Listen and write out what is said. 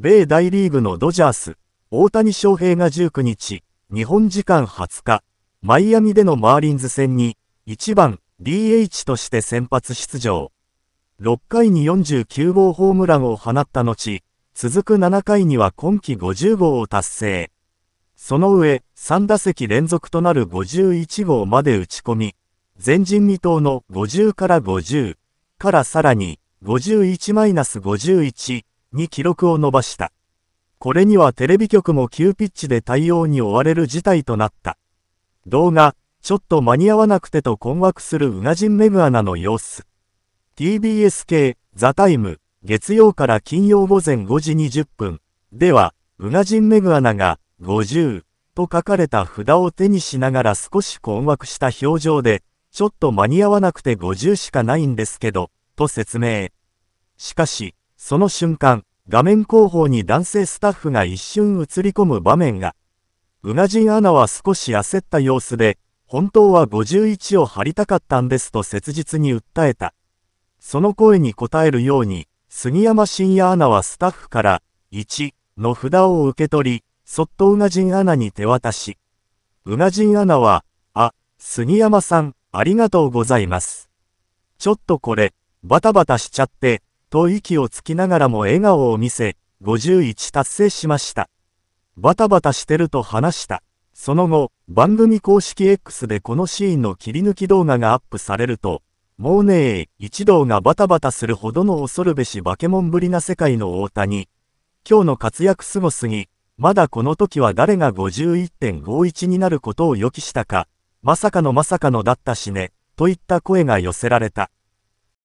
米大リーグのドジャース、大谷翔平が19日、日本時間20日、マイアミでのマーリンズ戦に、1番 DH として先発出場。6回に49号ホームランを放った後、続く7回には今季50号を達成。その上、3打席連続となる51号まで打ち込み、前人未到の50から50からさらに51-51に記録を伸ばした。これにはテレビ局も急ピッチで対応に追われる事態となった。動画、ちょっと間に合わなくてと困惑する宇賀神メグアナの様子。TBS 系、ザタイム、月曜から金曜午前5時20分。では、宇賀神メグアナが、50、と書かれた札を手にしながら少し困惑した表情で、ちょっと間に合わなくて50しかないんですけど、と説明。しかし、その瞬間、画面後方に男性スタッフが一瞬映り込む場面が。宇賀神アナは少し焦った様子で、本当は51を張りたかったんですと切実に訴えた。その声に応えるように、杉山真也アナはスタッフから、1の札を受け取り、そっと宇賀神アナに手渡し。宇賀神アナは、あ、杉山さん、ありがとうございます。ちょっとこれ、バタバタしちゃって、と息をつきながらも笑顔を見せ、51達成しました。バタバタしてると話した。その後、番組公式 X でこのシーンの切り抜き動画がアップされると、もうねえ、一同がバタバタするほどの恐るべし化け物ぶりな世界の大谷。今日の活躍すごすぎ、まだこの時は誰が51.51になることを予期したか、まさかのまさかのだったしね、といった声が寄せられた。